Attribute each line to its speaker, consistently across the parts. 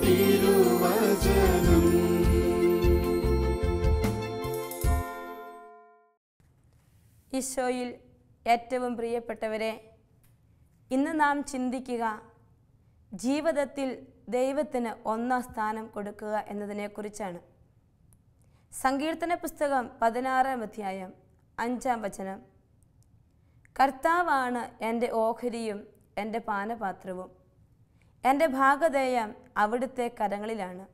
Speaker 1: തിരുവചനം ഈശോയിൽ ഏറ്റവും പ്രിയപ്പെട്ടവരെ ഇന്ന് നാം ചിന്തിക്കുക ജീവിതത്തിൽ ദൈവത്തിന് ഒന്നാം സ്ഥാനം കൊടുക്കുക എന്നതിനെക്കുറിച്ചാണ് സങ്കീർത്തന പുസ്തകം പതിനാറാം അധ്യായം അഞ്ചാം വചനം കർത്താവാണ് എൻ്റെ ഓഹരിയും എൻ്റെ പാനപാത്രവും എൻ്റെ ഭാഗധേയം അവിടുത്തെ കരങ്ങളിലാണ്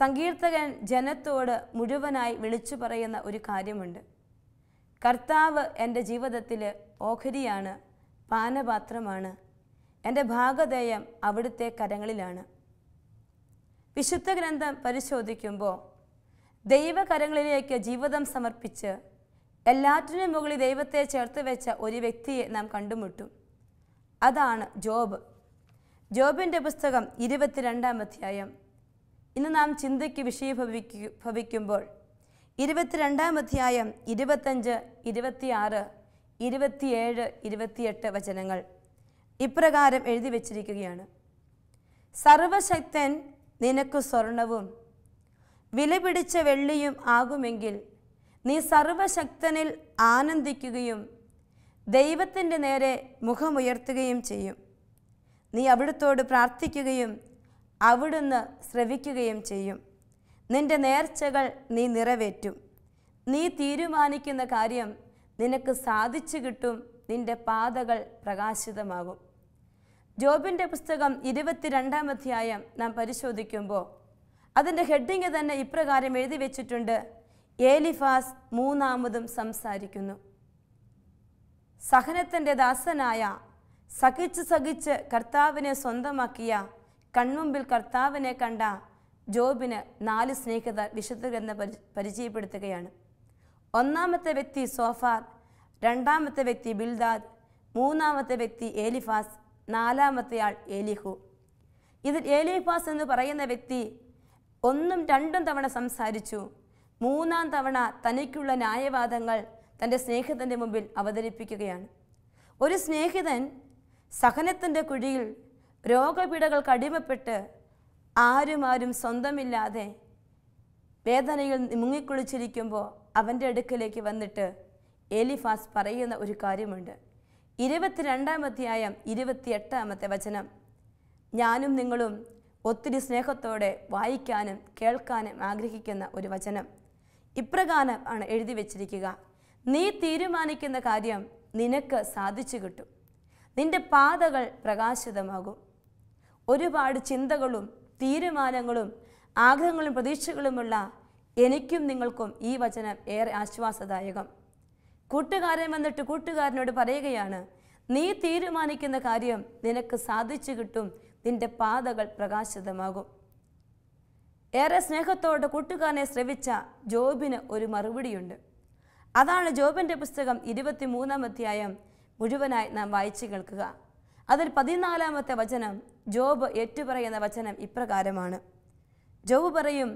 Speaker 1: സങ്കീർത്തകൻ ജനത്തോട് മുഴുവനായി വിളിച്ചു പറയുന്ന ഒരു കാര്യമുണ്ട് കർത്താവ് എൻ്റെ ജീവിതത്തിൽ ഓഹരിയാണ് പാനപാത്രമാണ് എൻ്റെ ഭാഗധേയം അവിടുത്തെ കരങ്ങളിലാണ് വിശുദ്ധ ഗ്രന്ഥം പരിശോധിക്കുമ്പോൾ ദൈവകരങ്ങളിലേക്ക് ജീവിതം സമർപ്പിച്ച് എല്ലാറ്റിനും മുകളിൽ ദൈവത്തെ ചേർത്ത് വെച്ച ഒരു വ്യക്തിയെ നാം കണ്ടുമുട്ടും അതാണ് ജോബ് ജോബിൻ്റെ പുസ്തകം ഇരുപത്തിരണ്ടാം അധ്യായം ഇന്ന് നാം ചിന്തയ്ക്ക് വിഷയഭവിക്കു ഭവിക്കുമ്പോൾ ഇരുപത്തിരണ്ടാം അധ്യായം ഇരുപത്തഞ്ച് ഇരുപത്തിയാറ് ഇരുപത്തിയേഴ് ഇരുപത്തിയെട്ട് വചനങ്ങൾ ഇപ്രകാരം എഴുതി വച്ചിരിക്കുകയാണ് സർവശക്തൻ നിനക്ക് സ്വർണവും വിലപിടിച്ച വെള്ളിയും ആകുമെങ്കിൽ നീ സർവശക്തനിൽ ആനന്ദിക്കുകയും ദൈവത്തിൻ്റെ നേരെ മുഖമുയർത്തുകയും ചെയ്യും നീ അവിടുത്തോട് പ്രാർത്ഥിക്കുകയും അവിടുന്ന് ശ്രവിക്കുകയും ചെയ്യും നിന്റെ നേർച്ചകൾ നീ നിറവേറ്റും നീ തീരുമാനിക്കുന്ന കാര്യം നിനക്ക് സാധിച്ചു കിട്ടും നിന്റെ പാതകൾ പ്രകാശിതമാകും ജോബിൻ്റെ പുസ്തകം ഇരുപത്തിരണ്ടാം അധ്യായം നാം പരിശോധിക്കുമ്പോൾ അതിൻ്റെ ഹെഡിങ് തന്നെ ഇപ്രകാരം എഴുതി വെച്ചിട്ടുണ്ട് ഏലിഫാസ് മൂന്നാമതും സംസാരിക്കുന്നു സഹനത്തിൻ്റെ ദാസനായ സഹിച്ച് സഹിച്ച് കർത്താവിനെ സ്വന്തമാക്കിയ കൺമുമ്പിൽ കർത്താവിനെ കണ്ട ജോബിന് നാല് സ്നേഹിത വിശുദ്ധ ഗ്രന്ഥ പരിചയപ്പെടുത്തുകയാണ് ഒന്നാമത്തെ വ്യക്തി സോഫാർ രണ്ടാമത്തെ വ്യക്തി ബിൽദാദ് മൂന്നാമത്തെ വ്യക്തി ഏലിഫാസ് നാലാമത്തെ ആൾ ഏലിഹു ഇതിൽ ഏലിഫാസ് എന്ന് പറയുന്ന വ്യക്തി ഒന്നും രണ്ടും തവണ സംസാരിച്ചു മൂന്നാം തവണ തനിക്കുള്ള ന്യായവാദങ്ങൾ തൻ്റെ സ്നേഹിതൻ്റെ മുമ്പിൽ അവതരിപ്പിക്കുകയാണ് ഒരു സ്നേഹിതൻ സഹനത്തിൻ്റെ കുഴിയിൽ കടിമപ്പെട്ട് ആരും ആരും സ്വന്തമില്ലാതെ വേദനയിൽ മുങ്ങിക്കുളിച്ചിരിക്കുമ്പോൾ അവൻ്റെ അടുക്കലേക്ക് വന്നിട്ട് എലിഫാസ് പറയുന്ന ഒരു കാര്യമുണ്ട് ഇരുപത്തിരണ്ടാമധ്യായം ഇരുപത്തിയെട്ടാമത്തെ വചനം ഞാനും നിങ്ങളും ഒത്തിരി സ്നേഹത്തോടെ വായിക്കാനും കേൾക്കാനും ആഗ്രഹിക്കുന്ന ഒരു വചനം ഇപ്രകാരം ആണ് എഴുതി വച്ചിരിക്കുക നീ തീരുമാനിക്കുന്ന കാര്യം നിനക്ക് സാധിച്ചു കിട്ടും നിന്റെ പാതകൾ പ്രകാശിതമാകും ഒരുപാട് ചിന്തകളും തീരുമാനങ്ങളും ആഗ്രഹങ്ങളും പ്രതീക്ഷകളുമുള്ള എനിക്കും നിങ്ങൾക്കും ഈ വചനം ഏറെ ആശ്വാസദായകം കൂട്ടുകാരൻ വന്നിട്ട് കൂട്ടുകാരനോട് പറയുകയാണ് നീ തീരുമാനിക്കുന്ന കാര്യം നിനക്ക് സാധിച്ചു കിട്ടും നിന്റെ പാതകൾ പ്രകാശിതമാകും ഏറെ സ്നേഹത്തോടെ കൂട്ടുകാരനെ ശ്രവിച്ച ജോബിന് ഒരു മറുപടിയുണ്ട് അതാണ് ജോബിൻ്റെ പുസ്തകം മൂന്നാം അധ്യായം മുഴുവനായി നാം വായിച്ചു കേൾക്കുക അതിൽ പതിനാലാമത്തെ വചനം ജോബ് ഏറ്റുപറയുന്ന വചനം ഇപ്രകാരമാണ് ജോബ് പറയും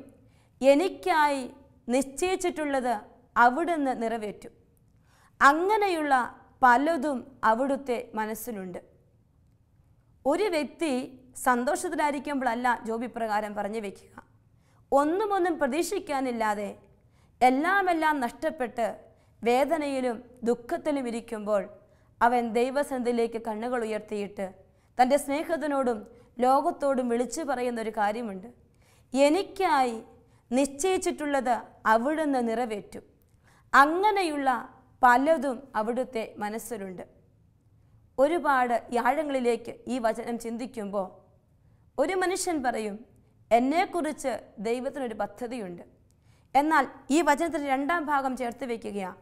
Speaker 1: എനിക്കായി നിശ്ചയിച്ചിട്ടുള്ളത് അവിടുന്ന് നിറവേറ്റു അങ്ങനെയുള്ള പലതും അവിടുത്തെ മനസ്സിലുണ്ട് ഒരു വ്യക്തി സന്തോഷത്തിലായിരിക്കുമ്പോഴല്ല ജോബി പ്രകാരം പറഞ്ഞു വയ്ക്കുക ഒന്നുമൊന്നും പ്രതീക്ഷിക്കാനില്ലാതെ എല്ലാമെല്ലാം നഷ്ടപ്പെട്ട് വേദനയിലും ദുഃഖത്തിലും ഇരിക്കുമ്പോൾ അവൻ ദൈവസന്ധിയിലേക്ക് കണ്ണുകൾ ഉയർത്തിയിട്ട് തൻ്റെ സ്നേഹത്തിനോടും ലോകത്തോടും വിളിച്ചു പറയുന്ന ഒരു കാര്യമുണ്ട് എനിക്കായി നിശ്ചയിച്ചിട്ടുള്ളത് അവിടുന്ന് നിറവേറ്റും അങ്ങനെയുള്ള പലതും അവിടുത്തെ മനസ്സിലുണ്ട് ഒരുപാട് യാഴങ്ങളിലേക്ക് ഈ വചനം ചിന്തിക്കുമ്പോൾ ഒരു മനുഷ്യൻ പറയും എന്നെക്കുറിച്ച് ദൈവത്തിനൊരു പദ്ധതിയുണ്ട് എന്നാൽ ഈ വചനത്തിൽ രണ്ടാം ഭാഗം ചേർത്ത് വയ്ക്കുകയാണ്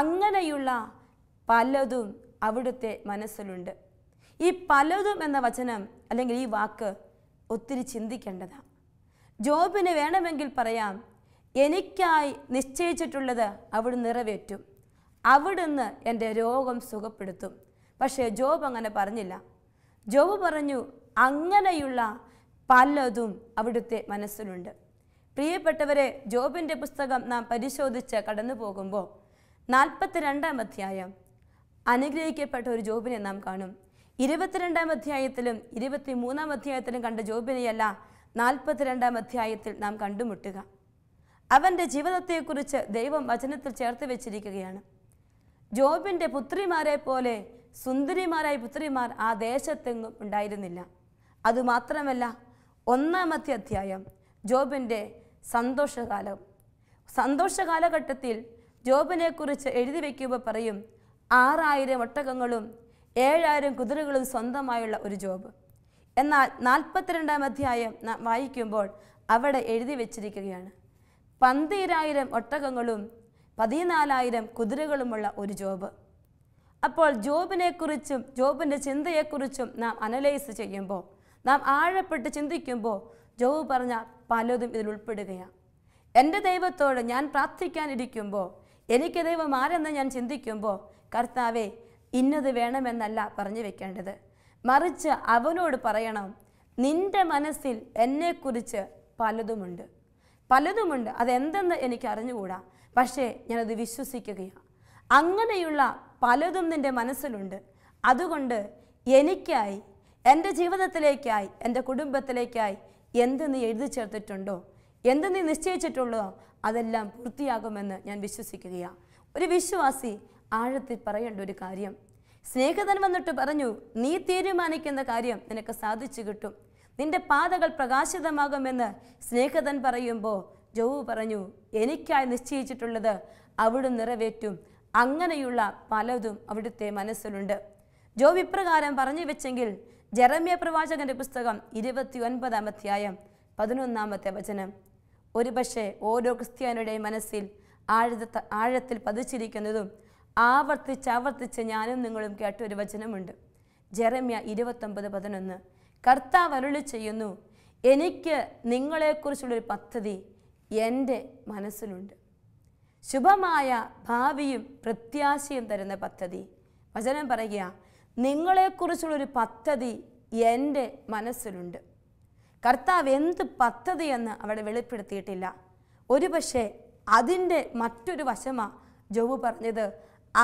Speaker 1: അങ്ങനെയുള്ള പലതും അവിടുത്തെ മനസ്സിലുണ്ട് ഈ പലതും എന്ന വചനം അല്ലെങ്കിൽ ഈ വാക്ക് ഒത്തിരി ചിന്തിക്കേണ്ടതാണ് ജോബിന് വേണമെങ്കിൽ പറയാം എനിക്കായി നിശ്ചയിച്ചിട്ടുള്ളത് അവിടെ നിറവേറ്റും അവിടുന്ന് എൻ്റെ രോഗം സുഖപ്പെടുത്തും പക്ഷേ ജോബ് അങ്ങനെ പറഞ്ഞില്ല ജോബ് പറഞ്ഞു അങ്ങനെയുള്ള പലതും അവിടുത്തെ മനസ്സിലുണ്ട് പ്രിയപ്പെട്ടവരെ ജോബിൻ്റെ പുസ്തകം നാം പരിശോധിച്ച് കടന്നു പോകുമ്പോൾ രണ്ടാം അധ്യായം അനുഗ്രഹിക്കപ്പെട്ട ഒരു ജോബിനെ നാം കാണും ഇരുപത്തിരണ്ടാം അധ്യായത്തിലും മൂന്നാം അധ്യായത്തിലും കണ്ട ജോബിനെയല്ല നാൽപ്പത്തിരണ്ടാം അധ്യായത്തിൽ നാം കണ്ടുമുട്ടുക അവൻ്റെ ജീവിതത്തെക്കുറിച്ച് ദൈവം വചനത്തിൽ ചേർത്ത് വെച്ചിരിക്കുകയാണ് ജോബിൻ്റെ പുത്രിമാരെ പോലെ സുന്ദരിമാരായ പുത്രിമാർ ആ ദേശത്തെങ്ങും ഉണ്ടായിരുന്നില്ല അതുമാത്രമല്ല ഒന്നാമത്തെ അധ്യായം ജോബിൻ്റെ സന്തോഷകാലം സന്തോഷകാലഘട്ടത്തിൽ ജോബിനെക്കുറിച്ച് എഴുതി വയ്ക്കുമ്പോൾ പറയും ആറായിരം ഒട്ടകങ്ങളും ഏഴായിരം കുതിരകളും സ്വന്തമായുള്ള ഒരു ജോബ് എന്നാൽ നാൽപ്പത്തിരണ്ടാം അധ്യായം വായിക്കുമ്പോൾ അവിടെ എഴുതി വച്ചിരിക്കുകയാണ് പന്തിരായിരം ഒട്ടകങ്ങളും പതിനാലായിരം കുതിരകളുമുള്ള ഒരു ജോബ് അപ്പോൾ ജോബിനെക്കുറിച്ചും ജോബിൻ്റെ ചിന്തയെക്കുറിച്ചും നാം അനലൈസ് ചെയ്യുമ്പോൾ നാം ആഴപ്പെട്ട് ചിന്തിക്കുമ്പോൾ ജോബ് പറഞ്ഞ പലതും ഇതിൽ ഉൾപ്പെടുകയാണ് എൻ്റെ ദൈവത്തോട് ഞാൻ പ്രാർത്ഥിക്കാനിരിക്കുമ്പോൾ എനിക്ക് ദൈവം ആരെന്ന് ഞാൻ ചിന്തിക്കുമ്പോൾ കർത്താവെ ഇന്നത് വേണമെന്നല്ല പറഞ്ഞു വെക്കേണ്ടത് മറിച്ച് അവനോട് പറയണം നിന്റെ മനസ്സിൽ എന്നെക്കുറിച്ച് പലതുമുണ്ട് പലതുമുണ്ട് അതെന്തെന്ന് എനിക്ക് അറിഞ്ഞുകൂടാ പക്ഷേ ഞാനത് വിശ്വസിക്കുകയാണ് അങ്ങനെയുള്ള പലതും നിൻ്റെ മനസ്സിലുണ്ട് അതുകൊണ്ട് എനിക്കായി എൻ്റെ ജീവിതത്തിലേക്കായി എൻ്റെ കുടുംബത്തിലേക്കായി എന്ത് നീ എഴുതി ചേർത്തിട്ടുണ്ടോ എന്ത് നീ നിശ്ചയിച്ചിട്ടുള്ളതോ അതെല്ലാം പൂർത്തിയാകുമെന്ന് ഞാൻ വിശ്വസിക്കുകയാണ് ഒരു വിശ്വാസി ആഴത്തിൽ പറയേണ്ട ഒരു കാര്യം സ്നേഹതൻ വന്നിട്ട് പറഞ്ഞു നീ തീരുമാനിക്കുന്ന കാര്യം നിനക്ക് സാധിച്ചു കിട്ടും നിന്റെ പാതകൾ പ്രകാശിതമാകുമെന്ന് സ്നേഹതൻ പറയുമ്പോൾ ജോവു പറഞ്ഞു എനിക്കായി നിശ്ചയിച്ചിട്ടുള്ളത് അവിടെ നിറവേറ്റും അങ്ങനെയുള്ള പലതും അവിടുത്തെ മനസ്സിലുണ്ട് ജോബ് ഇപ്രകാരം പറഞ്ഞു വെച്ചെങ്കിൽ ജെറമ്യ പ്രവാചകന്റെ പുസ്തകം ഇരുപത്തി ഒൻപതാം അധ്യായം പതിനൊന്നാമത്തെ വചനം ഒരുപക്ഷെ ഓരോ ക്രിസ്ത്യാനിയുടെയും മനസ്സിൽ ആഴത്ത ആഴത്തിൽ പതിച്ചിരിക്കുന്നതും ആവർത്തിച്ച് ആവർത്തിച്ച് ഞാനും നിങ്ങളും കേട്ട ഒരു വചനമുണ്ട് ജെറമ്യ ഇരുപത്തൊമ്പത് പതിനൊന്ന് കർത്താവ് അരുളി ചെയ്യുന്നു എനിക്ക് നിങ്ങളെക്കുറിച്ചുള്ളൊരു പദ്ധതി എൻ്റെ മനസ്സിലുണ്ട് ശുഭമായ ഭാവിയും പ്രത്യാശയും തരുന്ന പദ്ധതി വചനം പറയുക നിങ്ങളെക്കുറിച്ചുള്ളൊരു പദ്ധതി എൻ്റെ മനസ്സിലുണ്ട് കർത്താവ് എന്ത് പദ്ധതിയെന്ന് അവിടെ വെളിപ്പെടുത്തിയിട്ടില്ല പക്ഷേ അതിൻ്റെ മറ്റൊരു വശമാണ് ജോബ് പറഞ്ഞത്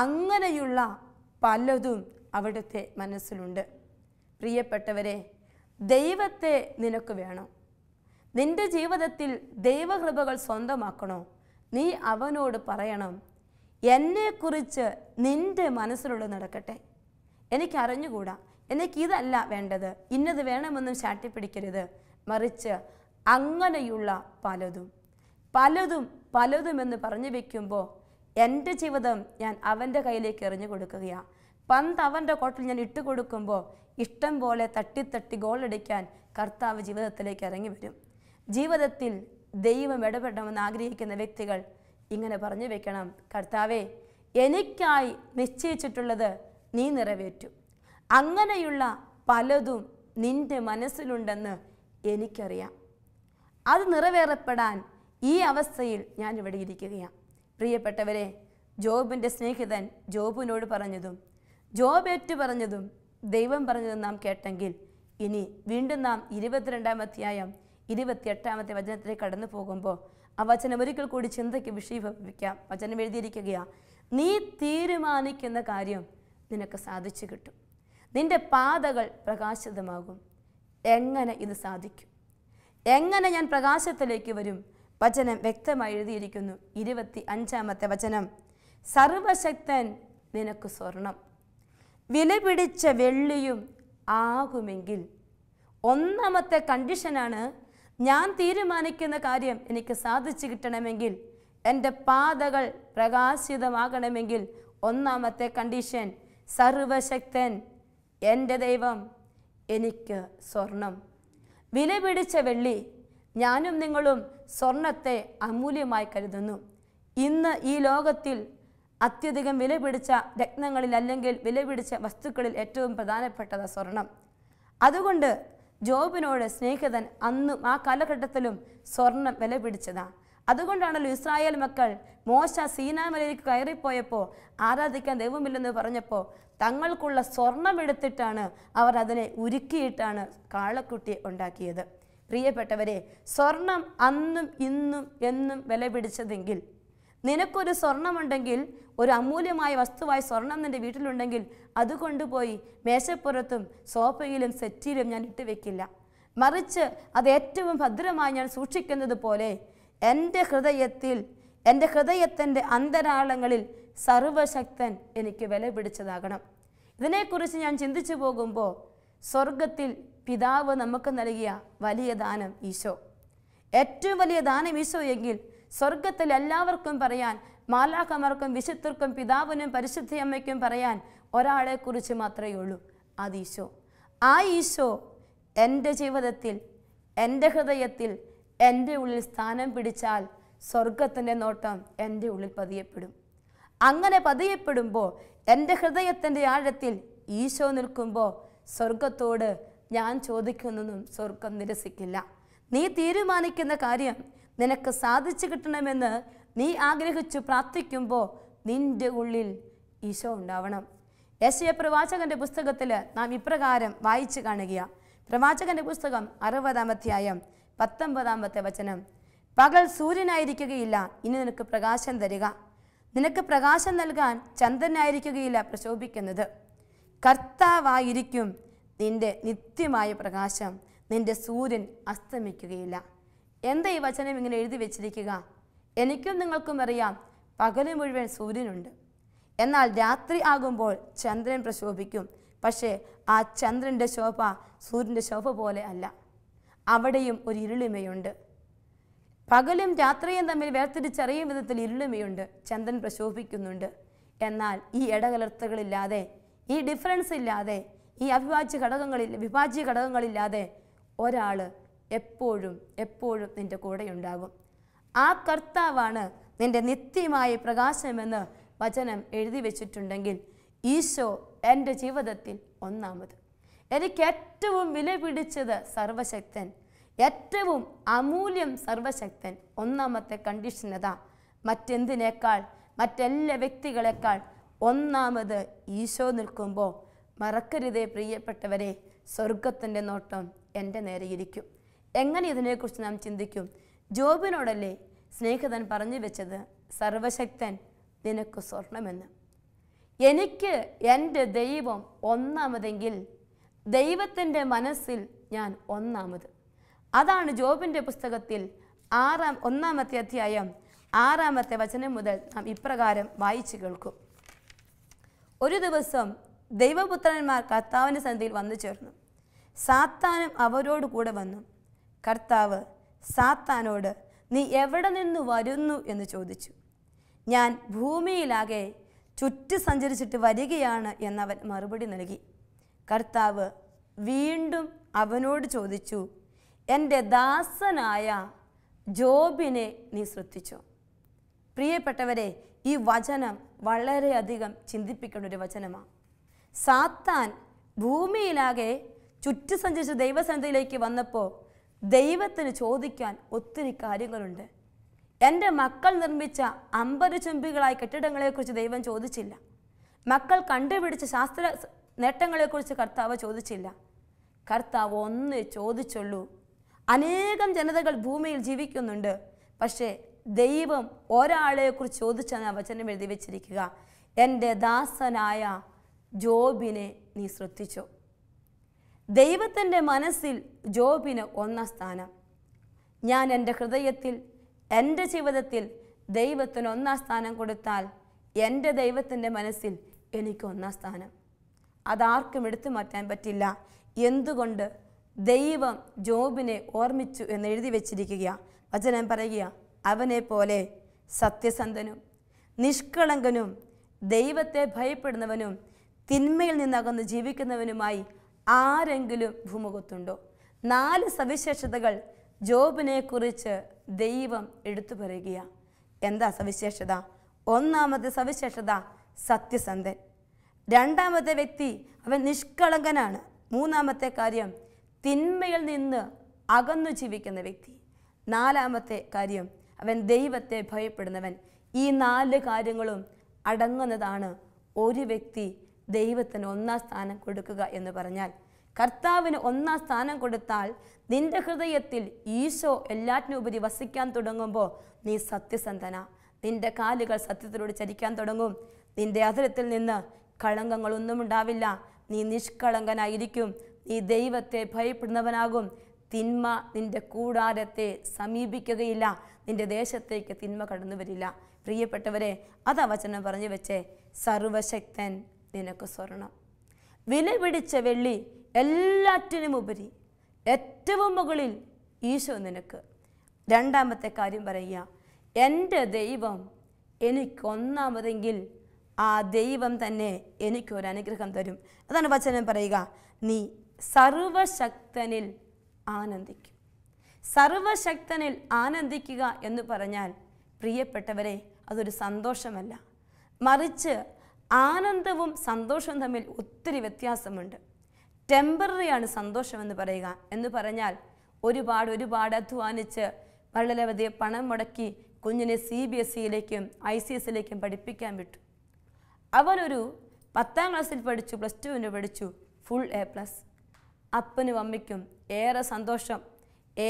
Speaker 1: അങ്ങനെയുള്ള പലതും അവിടുത്തെ മനസ്സിലുണ്ട് പ്രിയപ്പെട്ടവരെ ദൈവത്തെ നിനക്ക് വേണം നിന്റെ ജീവിതത്തിൽ ദൈവകൃപകൾ സ്വന്തമാക്കണോ നീ അവനോട് പറയണം എന്നെക്കുറിച്ച് നിന്റെ മനസ്സിലുള്ളത് നടക്കട്ടെ എനിക്ക് അറിഞ്ഞുകൂടാ എനിക്കിതല്ല വേണ്ടത് ഇന്നത് വേണമെന്നും ചാട്ടിപ്പിടിക്കരുത് മറിച്ച് അങ്ങനെയുള്ള പലതും പലതും പലതും എന്ന് പറഞ്ഞു വയ്ക്കുമ്പോൾ എൻ്റെ ജീവിതം ഞാൻ അവൻ്റെ കയ്യിലേക്ക് എറിഞ്ഞു കൊടുക്കുകയാണ് പന്ത് അവൻ്റെ കോട്ടിൽ ഞാൻ ഇട്ട് കൊടുക്കുമ്പോൾ ഇഷ്ടം പോലെ തട്ടിത്തട്ടി ഗോളടിക്കാൻ കർത്താവ് ജീവിതത്തിലേക്ക് ഇറങ്ങി വരും ജീവിതത്തിൽ ദൈവം ഇടപെടണമെന്ന് ആഗ്രഹിക്കുന്ന വ്യക്തികൾ ഇങ്ങനെ പറഞ്ഞു വെക്കണം കർത്താവേ എനിക്കായി നിശ്ചയിച്ചിട്ടുള്ളത് നീ നിറവേറ്റു അങ്ങനെയുള്ള പലതും നിൻ്റെ മനസ്സിലുണ്ടെന്ന് എനിക്കറിയാം അത് നിറവേറപ്പെടാൻ ഈ അവസ്ഥയിൽ ഞാൻ ഇവിടെ ഇരിക്കുകയാണ് പ്രിയപ്പെട്ടവരെ ജോബിൻ്റെ സ്നേഹിതൻ ജോബിനോട് പറഞ്ഞതും ജോബ് ഏറ്റു പറഞ്ഞതും ദൈവം പറഞ്ഞതും നാം കേട്ടെങ്കിൽ ഇനി വീണ്ടും നാം ഇരുപത്തിരണ്ടാം അധ്യായം ഇരുപത്തിയെട്ടാമത്തെ വചനത്തിലേക്ക് കടന്നു പോകുമ്പോൾ ആ വചനം ഒരിക്കൽ കൂടി ചിന്തയ്ക്ക് വിഷയീഭവിക്കാം വചനം എഴുതിയിരിക്കുകയാണ് നീ തീരുമാനിക്കുന്ന കാര്യം നിനക്ക് സാധിച്ചു കിട്ടും നിന്റെ പാതകൾ പ്രകാശിതമാകും എങ്ങനെ ഇത് സാധിക്കും എങ്ങനെ ഞാൻ പ്രകാശത്തിലേക്ക് വരും വചനം വ്യക്തമായി എഴുതിയിരിക്കുന്നു ഇരുപത്തി അഞ്ചാമത്തെ വചനം സർവശക്തൻ നിനക്ക് സ്വർണം പിടിച്ച വെള്ളിയും ആകുമെങ്കിൽ ഒന്നാമത്തെ കണ്ടീഷനാണ് ഞാൻ തീരുമാനിക്കുന്ന കാര്യം എനിക്ക് സാധിച്ചു കിട്ടണമെങ്കിൽ എൻ്റെ പാതകൾ പ്രകാശിതമാകണമെങ്കിൽ ഒന്നാമത്തെ കണ്ടീഷൻ സർവശക്തൻ എൻ്റെ ദൈവം എനിക്ക് സ്വർണം പിടിച്ച വെള്ളി ഞാനും നിങ്ങളും സ്വർണത്തെ അമൂല്യമായി കരുതുന്നു ഇന്ന് ഈ ലോകത്തിൽ അത്യധികം വില പിടിച്ച രത്നങ്ങളിൽ അല്ലെങ്കിൽ വില പിടിച്ച വസ്തുക്കളിൽ ഏറ്റവും പ്രധാനപ്പെട്ടത് സ്വർണം അതുകൊണ്ട് ജോബിനോട് സ്നേഹിതൻ അന്നും ആ കാലഘട്ടത്തിലും സ്വർണം വില പിടിച്ചതാണ് അതുകൊണ്ടാണല്ലോ ഇസ്രായേൽ മക്കൾ മോശ സീനാമലയിലേക്ക് കയറിപ്പോയപ്പോൾ ആരാധിക്കാൻ ദൈവമില്ലെന്ന് പറഞ്ഞപ്പോൾ തങ്ങൾക്കുള്ള സ്വർണം എടുത്തിട്ടാണ് അവർ അതിനെ ഉരുക്കിയിട്ടാണ് കാളക്കുട്ടി ഉണ്ടാക്കിയത് പ്രിയപ്പെട്ടവരെ സ്വർണം അന്നും ഇന്നും എന്നും വില പിടിച്ചതെങ്കിൽ നിനക്കൊരു സ്വർണമുണ്ടെങ്കിൽ ഒരു അമൂല്യമായ വസ്തുവായി സ്വർണം നിൻ്റെ വീട്ടിലുണ്ടെങ്കിൽ അത് കൊണ്ടുപോയി മേശപ്പുറത്തും സോഫയിലും സെറ്റിലും ഞാൻ ഇട്ട് വെക്കില്ല മറിച്ച് അത് ഏറ്റവും ഭദ്രമായി ഞാൻ സൂക്ഷിക്കുന്നത് പോലെ എൻ്റെ ഹൃദയത്തിൽ എൻ്റെ ഹൃദയത്തിൻ്റെ അന്തരാളങ്ങളിൽ സർവശക്തൻ എനിക്ക് വില പിടിച്ചതാകണം ഇതിനെക്കുറിച്ച് ഞാൻ ചിന്തിച്ചു പോകുമ്പോൾ സ്വർഗത്തിൽ പിതാവ് നമുക്ക് നൽകിയ വലിയ ദാനം ഈശോ ഏറ്റവും വലിയ ദാനം ഈശോ എങ്കിൽ സ്വർഗത്തിൽ എല്ലാവർക്കും പറയാൻ മാലാഖമാർക്കും വിശുദ്ധർക്കും പിതാവിനും അമ്മയ്ക്കും പറയാൻ ഒരാളെക്കുറിച്ച് മാത്രമേ ഉള്ളൂ അത് ഈശോ ആ ഈശോ എൻ്റെ ജീവിതത്തിൽ എൻ്റെ ഹൃദയത്തിൽ എൻ്റെ ഉള്ളിൽ സ്ഥാനം പിടിച്ചാൽ സ്വർഗത്തിൻ്റെ നോട്ടം എൻ്റെ ഉള്ളിൽ പതിയപ്പെടും അങ്ങനെ പതിയപ്പെടുമ്പോൾ എൻ്റെ ഹൃദയത്തിൻ്റെ ആഴത്തിൽ ഈശോ നിൽക്കുമ്പോൾ സ്വർഗത്തോട് ഞാൻ ചോദിക്കുന്നതും സ്വർഗം നിരസിക്കില്ല നീ തീരുമാനിക്കുന്ന കാര്യം നിനക്ക് സാധിച്ചു കിട്ടണമെന്ന് നീ ആഗ്രഹിച്ചു പ്രാർത്ഥിക്കുമ്പോൾ നിന്റെ ഉള്ളിൽ ഈശോ ഉണ്ടാവണം യശയ പ്രവാചകന്റെ പുസ്തകത്തിൽ നാം ഇപ്രകാരം വായിച്ചു കാണുക പ്രവാചകന്റെ പുസ്തകം അറുപതാം അധ്യായം പത്തൊമ്പതാമത്തെ വചനം പകൽ സൂര്യനായിരിക്കുകയില്ല ഇനി നിനക്ക് പ്രകാശം തരിക നിനക്ക് പ്രകാശം നൽകാൻ ചന്ദ്രനായിരിക്കുകയില്ല പ്രശോഭിക്കുന്നത് കർത്താവായിരിക്കും നിന്റെ നിത്യമായ പ്രകാശം നിന്റെ സൂര്യൻ അസ്തമിക്കുകയില്ല എന്താ ഈ വചനം ഇങ്ങനെ എഴുതി വെച്ചിരിക്കുക എനിക്കും നിങ്ങൾക്കും അറിയാം പകല് മുഴുവൻ സൂര്യനുണ്ട് എന്നാൽ രാത്രി ആകുമ്പോൾ ചന്ദ്രൻ പ്രശോഭിക്കും പക്ഷേ ആ ചന്ദ്രൻ്റെ ശോഭ സൂര്യൻ്റെ ശോഭ പോലെ അല്ല അവിടെയും ഒരു ഇരുളിമയുണ്ട് പകലും രാത്രിയും തമ്മിൽ വേർതിരിച്ചറിയും വിധത്തിൽ ഇരുളിമയുണ്ട് ചന്ദ്രൻ പ്രശോഭിക്കുന്നുണ്ട് എന്നാൽ ഈ ഇടകലർത്തകളില്ലാതെ ഈ ഡിഫറൻസ് ഇല്ലാതെ ഈ അവിഭാജ്യ ഘടകങ്ങളിൽ വിഭാജ്യ ഘടകങ്ങളില്ലാതെ ഒരാൾ എപ്പോഴും എപ്പോഴും നിൻ്റെ കൂടെയുണ്ടാകും ആ കർത്താവാണ് നിൻ്റെ നിത്യമായ പ്രകാശമെന്ന് വചനം എഴുതി വെച്ചിട്ടുണ്ടെങ്കിൽ ഈശോ എൻ്റെ ജീവിതത്തിൽ ഒന്നാമത് എനിക്ക് ഏറ്റവും വില പിടിച്ചത് സർവശക്തൻ ഏറ്റവും അമൂല്യം സർവശക്തൻ ഒന്നാമത്തെ കണ്ടീഷൻ അതാ മറ്റെന്തിനേക്കാൾ മറ്റെല്ലാ വ്യക്തികളെക്കാൾ ഒന്നാമത് ഈശോ നിൽക്കുമ്പോൾ മറക്കരുതേ പ്രിയപ്പെട്ടവരെ സ്വർഗത്തിൻ്റെ നോട്ടം എൻ്റെ നേരെ ഇരിക്കും എങ്ങനെ ഇതിനെക്കുറിച്ച് നാം ചിന്തിക്കും ജോബിനോടല്ലേ സ്നേഹിതൻ പറഞ്ഞു വെച്ചത് സർവശക്തൻ നിനക്ക് സ്വർണമെന്ന് എനിക്ക് എൻ്റെ ദൈവം ഒന്നാമതെങ്കിൽ ദൈവത്തിൻ്റെ മനസ്സിൽ ഞാൻ ഒന്നാമത് അതാണ് ജോബിൻ്റെ പുസ്തകത്തിൽ ആറാം ഒന്നാമത്തെ അധ്യായം ആറാമത്തെ വചനം മുതൽ നാം ഇപ്രകാരം വായിച്ചു കേൾക്കും ഒരു ദിവസം ദൈവപുത്രന്മാർ കർത്താവിൻ്റെ സന്ധിയിൽ വന്നു ചേർന്നു സാത്താനും അവരോട് കൂടെ വന്നു കർത്താവ് സാത്താനോട് നീ എവിടെ നിന്ന് വരുന്നു എന്ന് ചോദിച്ചു ഞാൻ ഭൂമിയിലാകെ ചുറ്റി സഞ്ചരിച്ചിട്ട് വരികയാണ് എന്നവൻ മറുപടി നൽകി കർത്താവ് വീണ്ടും അവനോട് ചോദിച്ചു എൻ്റെ ദാസനായ ജോബിനെ നീ ശ്രദ്ധിച്ചോ പ്രിയപ്പെട്ടവരെ ഈ വചനം വളരെയധികം ചിന്തിപ്പിക്കേണ്ട ഒരു വചനമാണ് സാത്താൻ ഭൂമിയിലാകെ ചുറ്റു സഞ്ചരിച്ച ദൈവസന്നിധിയിലേക്ക് വന്നപ്പോൾ ദൈവത്തിന് ചോദിക്കാൻ ഒത്തിരി കാര്യങ്ങളുണ്ട് എൻ്റെ മക്കൾ നിർമ്മിച്ച അമ്പരചുംബികളായ കെട്ടിടങ്ങളെക്കുറിച്ച് ദൈവം ചോദിച്ചില്ല മക്കൾ കണ്ടുപിടിച്ച ശാസ്ത്ര നേട്ടങ്ങളെക്കുറിച്ച് കർത്താവ് ചോദിച്ചില്ല കർത്താവ് ഒന്ന് ചോദിച്ചുള്ളൂ അനേകം ജനതകൾ ഭൂമിയിൽ ജീവിക്കുന്നുണ്ട് പക്ഷേ ദൈവം ഒരാളെക്കുറിച്ച് ചോദിച്ചാണ് ആ വചനം എഴുതി വെച്ചിരിക്കുക എൻ്റെ ദാസനായ ജോബിനെ നീ ശ്രദ്ധിച്ചോ ദൈവത്തിൻ്റെ മനസ്സിൽ ജോബിന് ഒന്നാം സ്ഥാനം ഞാൻ എൻ്റെ ഹൃദയത്തിൽ എൻ്റെ ജീവിതത്തിൽ ദൈവത്തിന് ഒന്നാം സ്ഥാനം കൊടുത്താൽ എൻ്റെ ദൈവത്തിൻ്റെ മനസ്സിൽ എനിക്ക് ഒന്നാം സ്ഥാനം അതാർക്കും എടുത്തു മാറ്റാൻ പറ്റില്ല എന്തുകൊണ്ട് ദൈവം ജോബിനെ ഓർമ്മിച്ചു എന്ന് എഴുതി വച്ചിരിക്കുക വചനം പറയുക അവനെ പോലെ സത്യസന്ധനും നിഷ്കളങ്കനും ദൈവത്തെ ഭയപ്പെടുന്നവനും തിന്മയിൽ നിന്നകന്ന് ജീവിക്കുന്നവനുമായി ആരെങ്കിലും ഭൂമുഖത്തുണ്ടോ നാല് സവിശേഷതകൾ ജോബിനെക്കുറിച്ച് ദൈവം എടുത്തു പറയുകയാണ് എന്താ സവിശേഷത ഒന്നാമത്തെ സവിശേഷത സത്യസന്ധൻ രണ്ടാമത്തെ വ്യക്തി അവൻ നിഷ്കളങ്കനാണ് മൂന്നാമത്തെ കാര്യം തിന്മയിൽ നിന്ന് അകന്നു ജീവിക്കുന്ന വ്യക്തി നാലാമത്തെ കാര്യം അവൻ ദൈവത്തെ ഭയപ്പെടുന്നവൻ ഈ നാല് കാര്യങ്ങളും അടങ്ങുന്നതാണ് ഒരു വ്യക്തി ദൈവത്തിന് ഒന്നാം സ്ഥാനം കൊടുക്കുക എന്ന് പറഞ്ഞാൽ കർത്താവിന് ഒന്നാം സ്ഥാനം കൊടുത്താൽ നിന്റെ ഹൃദയത്തിൽ ഈശോ എല്ലാറ്റിനുപരി വസിക്കാൻ തുടങ്ങുമ്പോൾ നീ സത്യസന്ധന നിന്റെ കാലുകൾ സത്യത്തിലൂടെ ചരിക്കാൻ തുടങ്ങും നിന്റെ അതിരത്തിൽ നിന്ന് കളങ്കങ്ങളൊന്നും ഉണ്ടാവില്ല നീ നിഷ്കളങ്കനായിരിക്കും നീ ദൈവത്തെ ഭയപ്പെടുന്നവനാകും തിന്മ നിന്റെ കൂടാരത്തെ സമീപിക്കുകയില്ല നിന്റെ ദേശത്തേക്ക് തിന്മ കടന്നു വരില്ല പ്രിയപ്പെട്ടവരെ അതാ വചനം പറഞ്ഞു വെച്ചേ സർവശക്തൻ നിനക്ക് സ്വർണം വില പിടിച്ച വെള്ളി എല്ലാറ്റിനും ഉപരി ഏറ്റവും മുകളിൽ ഈശോ നിനക്ക് രണ്ടാമത്തെ കാര്യം പറയുക എൻ്റെ ദൈവം എനിക്കൊന്നാമതെങ്കിൽ ആ ദൈവം തന്നെ എനിക്കൊരനുഗ്രഹം തരും അതാണ് വചനം പറയുക നീ സർവശക്തനിൽ ആനന്ദിക്കും സർവശക്തനിൽ ആനന്ദിക്കുക എന്ന് പറഞ്ഞാൽ പ്രിയപ്പെട്ടവരെ അതൊരു സന്തോഷമല്ല മറിച്ച് ആനന്ദവും സന്തോഷവും തമ്മിൽ ഒത്തിരി വ്യത്യാസമുണ്ട് ടെമ്പററിയാണ് സന്തോഷമെന്ന് പറയുക എന്ന് പറഞ്ഞാൽ ഒരുപാട് ഒരുപാട് അധ്വാനിച്ച് വളരെയധികം പണം മുടക്കി കുഞ്ഞിനെ സി ബി എസ് സിയിലേക്കും e ഐ സി എസിലേക്കും e പഠിപ്പിക്കാൻ വിട്ടു അവനൊരു പത്താം ക്ലാസ്സിൽ പഠിച്ചു പ്ലസ് ടുവിന് പഠിച്ചു ഫുൾ എ പ്ലസ് അപ്പനും അമ്മയ്ക്കും ഏറെ സന്തോഷം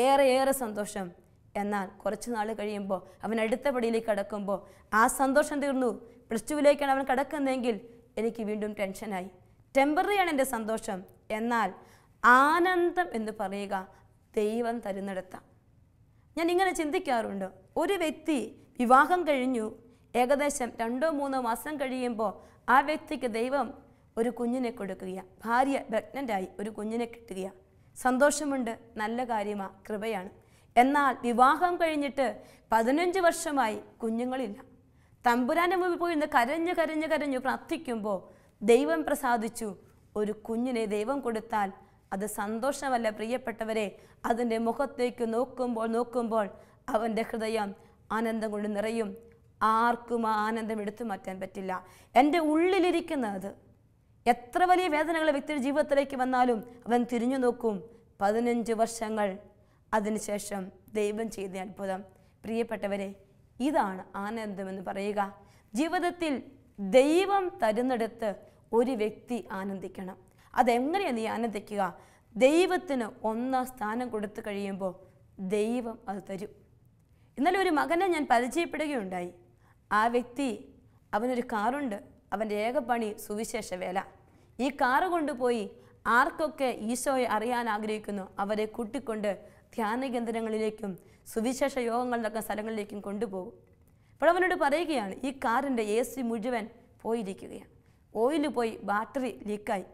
Speaker 1: ഏറെ ഏറെ സന്തോഷം എന്നാൽ കുറച്ച് നാൾ കഴിയുമ്പോൾ അവൻ അടുത്ത പടിയിലേക്ക് കടക്കുമ്പോൾ ആ സന്തോഷം തീർന്നു പ്ലസ് ടുവിലേക്കാണ് അവൻ കടക്കുന്നതെങ്കിൽ എനിക്ക് വീണ്ടും ടെൻഷനായി ടെമ്പററിയാണ് എൻ്റെ സന്തോഷം എന്നാൽ ആനന്ദം എന്ന് പറയുക ദൈവം തരുന്നിടത്ത ഞാൻ ഇങ്ങനെ ചിന്തിക്കാറുണ്ട് ഒരു വ്യക്തി വിവാഹം കഴിഞ്ഞു ഏകദേശം രണ്ടോ മൂന്നോ മാസം കഴിയുമ്പോൾ ആ വ്യക്തിക്ക് ദൈവം ഒരു കുഞ്ഞിനെ കൊടുക്കുകയാണ് ഭാര്യ പ്രഗ്നൻ്റായി ഒരു കുഞ്ഞിനെ കിട്ടുകയാണ് സന്തോഷമുണ്ട് നല്ല കാര്യമാണ് കൃപയാണ് എന്നാൽ വിവാഹം കഴിഞ്ഞിട്ട് പതിനഞ്ച് വർഷമായി കുഞ്ഞുങ്ങളില്ല തമ്പുരാൻ്റെ മുമ്പിൽ പോയി ഇന്ന് കരഞ്ഞു കരഞ്ഞു കരഞ്ഞു പ്രാർത്ഥിക്കുമ്പോൾ ദൈവം പ്രസാദിച്ചു ഒരു കുഞ്ഞിനെ ദൈവം കൊടുത്താൽ അത് സന്തോഷമല്ല പ്രിയപ്പെട്ടവരെ അതിൻ്റെ മുഖത്തേക്ക് നോക്കുമ്പോൾ നോക്കുമ്പോൾ അവൻ്റെ ഹൃദയം ആനന്ദം കൊണ്ട് നിറയും ആർക്കും ആ ആനന്ദം എടുത്തു മാറ്റാൻ പറ്റില്ല എൻ്റെ ഉള്ളിലിരിക്കുന്നത് എത്ര വലിയ വേദനകൾ വ്യക്തിയുടെ ജീവിതത്തിലേക്ക് വന്നാലും അവൻ തിരിഞ്ഞു നോക്കും പതിനഞ്ച് വർഷങ്ങൾ അതിനുശേഷം ദൈവം ചെയ്ത അത്ഭുതം പ്രിയപ്പെട്ടവരെ ഇതാണ് ആനന്ദമെന്ന് പറയുക ജീവിതത്തിൽ ദൈവം തരുന്നിടത്ത് ഒരു വ്യക്തി ആനന്ദിക്കണം അതെങ്ങനെയാണ് നീ ആനന്ദിക്കുക ദൈവത്തിന് ഒന്നാം സ്ഥാനം കൊടുത്തു കഴിയുമ്പോൾ ദൈവം അത് തരും ഇന്നലെ ഒരു മകനെ ഞാൻ പരിചയപ്പെടുകയുണ്ടായി ആ വ്യക്തി അവനൊരു കാറുണ്ട് അവൻ്റെ ഏക പണി സുവിശേഷ വേല ഈ കാറ് കൊണ്ടുപോയി ആർക്കൊക്കെ ഈശോയെ അറിയാൻ ആഗ്രഹിക്കുന്നു അവരെ കൂട്ടിക്കൊണ്ട് കേന്ദ്രങ്ങളിലേക്കും സുവിശേഷ യോഗങ്ങളിലൊക്കെ സ്ഥലങ്ങളിലേക്കും കൊണ്ടുപോകും അപ്പോൾ അവനോട് പറയുകയാണ് ഈ കാറിൻ്റെ എ സി മുഴുവൻ പോയിരിക്കുകയാണ് ഓയിൽ പോയി ബാറ്ററി ലീക്കായി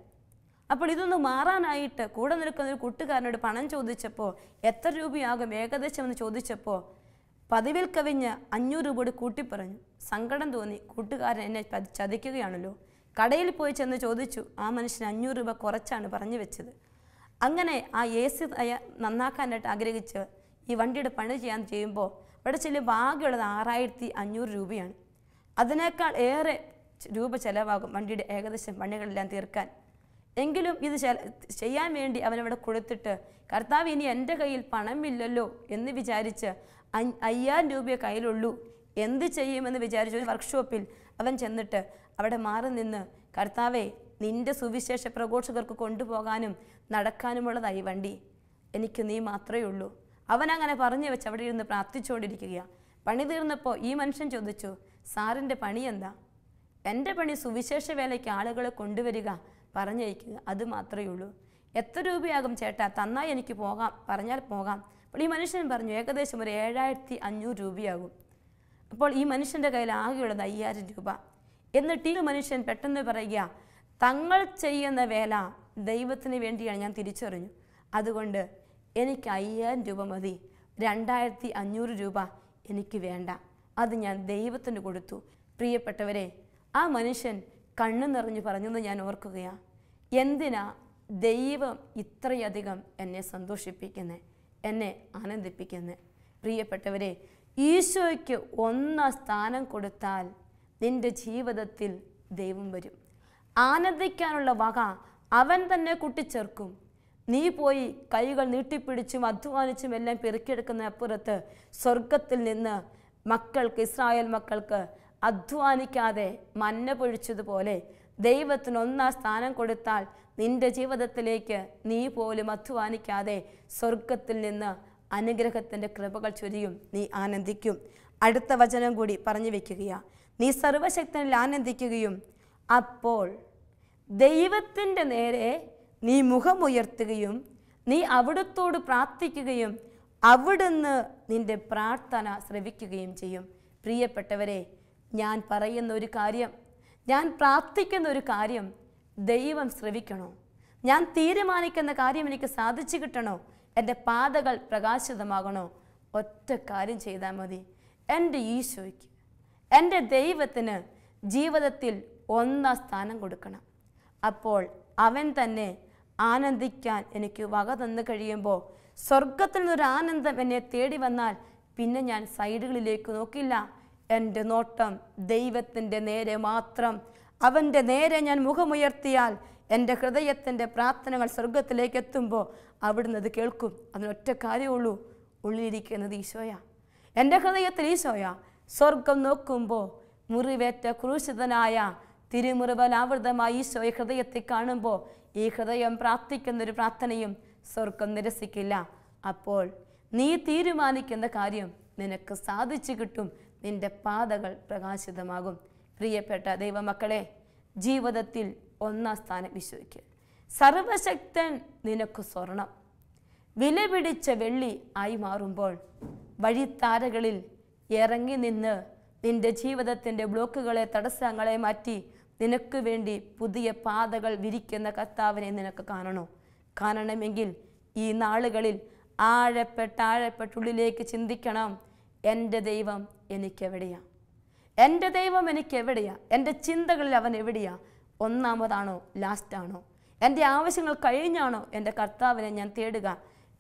Speaker 1: അപ്പോൾ ഇതൊന്ന് മാറാനായിട്ട് കൂടെ നിൽക്കുന്ന ഒരു കൂട്ടുകാരനോട് പണം ചോദിച്ചപ്പോൾ എത്ര രൂപയാകും ഏകദേശം എന്ന് ചോദിച്ചപ്പോൾ പതിവിൽ കവിഞ്ഞ് അഞ്ഞൂറ് രൂപയോട് കൂട്ടിപ്പറഞ്ഞു സങ്കടം തോന്നി കൂട്ടുകാരൻ എന്നെ ചതിക്കുകയാണല്ലോ കടയിൽ പോയി ചെന്ന് ചോദിച്ചു ആ മനുഷ്യന് അഞ്ഞൂറ് രൂപ കുറച്ചാണ് പറഞ്ഞു വെച്ചത് അങ്ങനെ ആ എ സി നന്നാക്കാനായിട്ട് ആഗ്രഹിച്ച് ഈ വണ്ടിയുടെ പണി ചെയ്യാൻ ചെയ്യുമ്പോൾ ഇവിടെ ചെല്ലുമ്പോൾ ആകെയുള്ളത് ആറായിരത്തി അഞ്ഞൂറ് രൂപയാണ് അതിനേക്കാൾ ഏറെ രൂപ ചെലവാകും വണ്ടിയുടെ ഏകദേശം പണികളെല്ലാം തീർക്കാൻ എങ്കിലും ഇത് ചെയ്യാൻ വേണ്ടി അവനവിടെ കൊടുത്തിട്ട് കർത്താവ് ഇനി എൻ്റെ കയ്യിൽ പണമില്ലല്ലോ എന്ന് വിചാരിച്ച് അയ്യായിരം രൂപയെ കയ്യിലുള്ളൂ എന്ത് ചെയ്യുമെന്ന് വിചാരിച്ച ഒരു വർക്ക്ഷോപ്പിൽ അവൻ ചെന്നിട്ട് അവിടെ മാറി നിന്ന് കർത്താവെ നിന്റെ സുവിശേഷ പ്രഘോഷകർക്ക് കൊണ്ടുപോകാനും നടക്കാനുമുള്ളതായി വണ്ടി എനിക്ക് നീ മാത്രമേ ഉള്ളൂ അവനങ്ങനെ പറഞ്ഞു വെച്ച് അവിടെ ഇരുന്ന് പ്രാർത്ഥിച്ചുകൊണ്ടിരിക്കുകയാണ് പണി തീർന്നപ്പോൾ ഈ മനുഷ്യൻ ചോദിച്ചു സാറിൻ്റെ പണി എന്താ എൻ്റെ പണി സുവിശേഷ വേലയ്ക്ക് ആളുകളെ കൊണ്ടുവരിക പറഞ്ഞയക്കുക അത് മാത്രമേ ഉള്ളൂ എത്ര രൂപയാകും ചേട്ടാ തന്നാൽ എനിക്ക് പോകാം പറഞ്ഞാൽ പോകാം അപ്പോൾ ഈ മനുഷ്യൻ പറഞ്ഞു ഏകദേശം ഒരു ഏഴായിരത്തി അഞ്ഞൂറ് രൂപയാകും അപ്പോൾ ഈ മനുഷ്യൻ്റെ കയ്യിൽ ആകെയുള്ളത് അയ്യായിരം രൂപ എന്നിട്ട് ഈ മനുഷ്യൻ പെട്ടെന്ന് പറയുക തങ്ങൾ ചെയ്യുന്ന വേല ദൈവത്തിന് വേണ്ടിയാണ് ഞാൻ തിരിച്ചറിഞ്ഞു അതുകൊണ്ട് എനിക്ക് അയ്യായിരം രൂപ മതി രണ്ടായിരത്തി അഞ്ഞൂറ് രൂപ എനിക്ക് വേണ്ട അത് ഞാൻ ദൈവത്തിന് കൊടുത്തു പ്രിയപ്പെട്ടവരെ ആ മനുഷ്യൻ കണ്ണു നിറഞ്ഞു പറഞ്ഞെന്ന് ഞാൻ ഓർക്കുകയാണ് എന്തിനാ ദൈവം ഇത്രയധികം എന്നെ സന്തോഷിപ്പിക്കുന്നത് എന്നെ ആനന്ദിപ്പിക്കുന്നത് പ്രിയപ്പെട്ടവരെ ഈശോയ്ക്ക് ഒന്നാം സ്ഥാനം കൊടുത്താൽ നിന്റെ ജീവിതത്തിൽ ദൈവം വരും ആനന്ദിക്കാനുള്ള വക അവൻ തന്നെ കുട്ടിച്ചേർക്കും നീ പോയി കൈകൾ നീട്ടിപ്പിടിച്ചും അധ്വാനിച്ചും എല്ലാം പെറുക്കിയെടുക്കുന്ന അപ്പുറത്ത് സ്വർഗത്തിൽ നിന്ന് മക്കൾക്ക് ഇസ്രായേൽ മക്കൾക്ക് അധ്വാനിക്കാതെ മന്ന പൊഴിച്ചതുപോലെ ദൈവത്തിന് ഒന്നാം സ്ഥാനം കൊടുത്താൽ നിന്റെ ജീവിതത്തിലേക്ക് നീ പോലും അധ്വാനിക്കാതെ സ്വർഗത്തിൽ നിന്ന് അനുഗ്രഹത്തിൻ്റെ കൃപകൾ ചൊരിയും നീ ആനന്ദിക്കും അടുത്ത വചനം കൂടി പറഞ്ഞു വയ്ക്കുകയാണ് നീ സർവശക്തനിൽ ആനന്ദിക്കുകയും അപ്പോൾ ദൈവത്തിൻ്റെ നേരെ നീ മുഖമുയർത്തുകയും നീ അവിടത്തോട് പ്രാർത്ഥിക്കുകയും അവിടുന്ന് നിന്റെ പ്രാർത്ഥന ശ്രവിക്കുകയും ചെയ്യും പ്രിയപ്പെട്ടവരെ ഞാൻ പറയുന്ന ഒരു കാര്യം ഞാൻ പ്രാർത്ഥിക്കുന്ന ഒരു കാര്യം ദൈവം ശ്രവിക്കണോ ഞാൻ തീരുമാനിക്കുന്ന കാര്യം എനിക്ക് സാധിച്ചു കിട്ടണോ എൻ്റെ പാതകൾ പ്രകാശിതമാകണോ ഒറ്റ കാര്യം ചെയ്താൽ മതി എൻ്റെ ഈശോയ്ക്ക് എൻ്റെ ദൈവത്തിന് ജീവിതത്തിൽ ഒന്നാം സ്ഥാനം കൊടുക്കണം അപ്പോൾ അവൻ തന്നെ ആനന്ദിക്കാൻ എനിക്ക് വക തന്നു കഴിയുമ്പോൾ സ്വർഗത്തിൽ നിന്നൊരു ആനന്ദം എന്നെ തേടി വന്നാൽ പിന്നെ ഞാൻ സൈഡുകളിലേക്ക് നോക്കില്ല എൻ്റെ നോട്ടം ദൈവത്തിൻ്റെ നേരെ മാത്രം അവൻ്റെ നേരെ ഞാൻ മുഖമുയർത്തിയാൽ എൻ്റെ ഹൃദയത്തിൻ്റെ പ്രാർത്ഥനകൾ സ്വർഗത്തിലേക്ക് എത്തുമ്പോൾ അവിടുന്ന് അത് കേൾക്കും അതിനൊറ്റ കാര്യമുള്ളൂ ഉള്ളിലിരിക്കുന്നത് ഈശോയ എൻ്റെ ഹൃദയത്തിൽ ഈശോയ സ്വർഗം നോക്കുമ്പോൾ മുറിവേറ്റ ക്രൂശിതനായ തിരുമുറിവൽ ആവൃതമായ ഈശോയെ ഹൃദയത്തിൽ കാണുമ്പോൾ ഈ ഹൃദയം ഒരു പ്രാർത്ഥനയും സ്വർഗം നിരസിക്കില്ല അപ്പോൾ നീ തീരുമാനിക്കുന്ന കാര്യം നിനക്ക് സാധിച്ചു കിട്ടും നിന്റെ പാതകൾ പ്രകാശിതമാകും പ്രിയപ്പെട്ട ദൈവമക്കളെ ജീവിതത്തിൽ ഒന്നാം സ്ഥാനം വിശ്വസിക്കുക സർവശക്തൻ നിനക്ക് സ്വർണം വിലപിടിച്ച വെള്ളി ആയി മാറുമ്പോൾ വഴിത്താരകളിൽ ഇറങ്ങി നിന്ന് നിന്റെ ജീവിതത്തിൻ്റെ ബ്ലോക്കുകളെ തടസ്സങ്ങളെ മാറ്റി നിനക്ക് വേണ്ടി പുതിയ പാതകൾ വിരിക്കുന്ന കർത്താവിനെ നിനക്ക് കാണണോ കാണണമെങ്കിൽ ഈ നാളുകളിൽ ആഴപ്പെട്ട് ആഴപ്പെട്ടുള്ളിലേക്ക് ചിന്തിക്കണം എൻ്റെ ദൈവം എനിക്കെവിടെയാണ് എൻ്റെ ദൈവം എനിക്കെവിടെയാ എൻ്റെ ചിന്തകളിൽ അവൻ എവിടെയാ ഒന്നാമതാണോ ലാസ്റ്റാണോ എൻ്റെ ആവശ്യങ്ങൾ കഴിഞ്ഞാണോ എൻ്റെ കർത്താവിനെ ഞാൻ തേടുക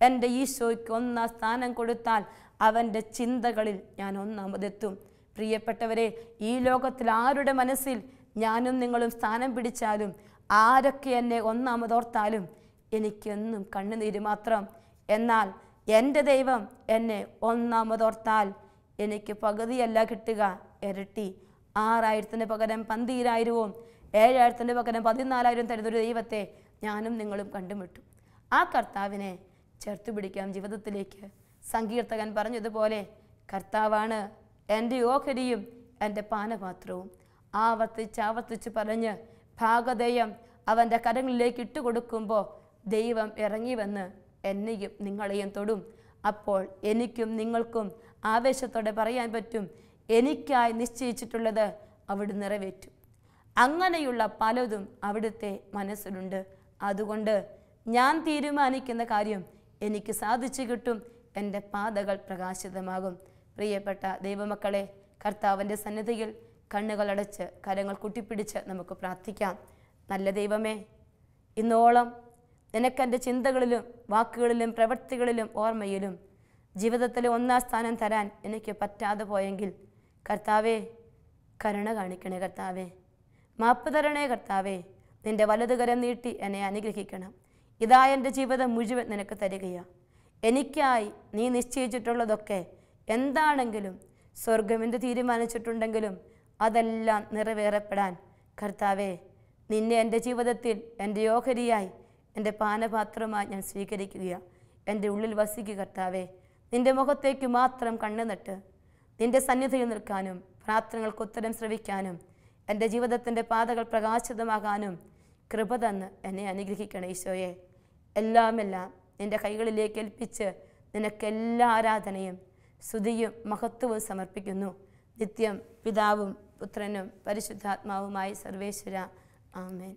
Speaker 1: എൻ്റെ ഈശോയ്ക്ക് ഒന്നാം സ്ഥാനം കൊടുത്താൽ അവൻ്റെ ചിന്തകളിൽ ഞാൻ ഒന്നാമതെത്തും പ്രിയപ്പെട്ടവരെ ഈ ലോകത്തിൽ ആരുടെ മനസ്സിൽ ഞാനും നിങ്ങളും സ്ഥാനം പിടിച്ചാലും ആരൊക്കെ എന്നെ ഒന്നാമതോർത്താലും എനിക്കെന്നും കണ്ണുനീര് മാത്രം എന്നാൽ എൻ്റെ ദൈവം എന്നെ ഒന്നാമതോർത്താൽ എനിക്ക് പകുതിയല്ല കിട്ടുക ഇരട്ടി ആറായിരത്തിന് പകരം പന്തിരായിരവും ഏഴായിരത്തിന് പകരം പതിനാലായിരവും തരുന്നൊരു ദൈവത്തെ ഞാനും നിങ്ങളും കണ്ടുമുട്ടും ആ കർത്താവിനെ ചേർത്ത് പിടിക്കാം ജീവിതത്തിലേക്ക് സങ്കീർത്തകൻ പറഞ്ഞതുപോലെ കർത്താവാണ് എൻ്റെ ഓഹരിയും എൻ്റെ പാനപാത്രവും ആവർത്തിച്ച് പറഞ്ഞ് ഭാഗധേയം അവൻ്റെ കരങ്ങളിലേക്ക് ഇട്ടുകൊടുക്കുമ്പോൾ ദൈവം ഇറങ്ങി വന്ന് എന്നെയും നിങ്ങളെയും തൊടും അപ്പോൾ എനിക്കും നിങ്ങൾക്കും ആവേശത്തോടെ പറയാൻ പറ്റും എനിക്കായി നിശ്ചയിച്ചിട്ടുള്ളത് അവിടെ നിറവേറ്റും അങ്ങനെയുള്ള പലതും അവിടുത്തെ മനസ്സിലുണ്ട് അതുകൊണ്ട് ഞാൻ തീരുമാനിക്കുന്ന കാര്യം എനിക്ക് സാധിച്ചു കിട്ടും എൻ്റെ പാതകൾ പ്രകാശിതമാകും പ്രിയപ്പെട്ട ദൈവമക്കളെ കർത്താവിൻ്റെ സന്നിധിയിൽ കണ്ണുകളടച്ച് കരങ്ങൾ കുട്ടിപ്പിടിച്ച് നമുക്ക് പ്രാർത്ഥിക്കാം നല്ല ദൈവമേ ഇന്നോളം നിനക്കെൻ്റെ ചിന്തകളിലും വാക്കുകളിലും പ്രവൃത്തികളിലും ഓർമ്മയിലും ജീവിതത്തിൽ ഒന്നാം സ്ഥാനം തരാൻ എനിക്ക് പറ്റാതെ പോയെങ്കിൽ കർത്താവേ കരുണ കാണിക്കണേ കർത്താവേ മാപ്പ് തരണേ കർത്താവേ നിൻ്റെ വലതുകരം നീട്ടി എന്നെ അനുഗ്രഹിക്കണം ഇതാ എൻ്റെ ജീവിതം മുഴുവൻ നിനക്ക് തരികയാണ് എനിക്കായി നീ നിശ്ചയിച്ചിട്ടുള്ളതൊക്കെ എന്താണെങ്കിലും സ്വർഗമെന്ന് തീരുമാനിച്ചിട്ടുണ്ടെങ്കിലും അതെല്ലാം നിറവേറപ്പെടാൻ കർത്താവേ നിന്നെ എൻ്റെ ജീവിതത്തിൽ എൻ്റെ ഓഹരിയായി എൻ്റെ പാനപാത്രമായി ഞാൻ സ്വീകരിക്കുക എൻ്റെ ഉള്ളിൽ വസിക്കുക കർത്താവേ നിൻ്റെ മുഖത്തേക്ക് മാത്രം കണ്ണു നട്ട് നിൻ്റെ സന്നിധിയിൽ നിൽക്കാനും പ്രാർത്ഥനകൾക്ക് ഉത്തരം ശ്രവിക്കാനും എൻ്റെ ജീവിതത്തിൻ്റെ പാതകൾ പ്രകാശിതമാകാനും കൃപ തന്ന് എന്നെ അനുഗ്രഹിക്കണം ഈശോയെ എല്ലാമെല്ലാം നിൻ്റെ കൈകളിലേക്ക് ഏൽപ്പിച്ച് നിനക്കെല്ലാ ആരാധനയും സ്തുതിയും മഹത്വവും സമർപ്പിക്കുന്നു നിത്യം പിതാവും പുത്രനും പരിശുദ്ധാത്മാവുമായി സർവേശ്വര ആമേൻ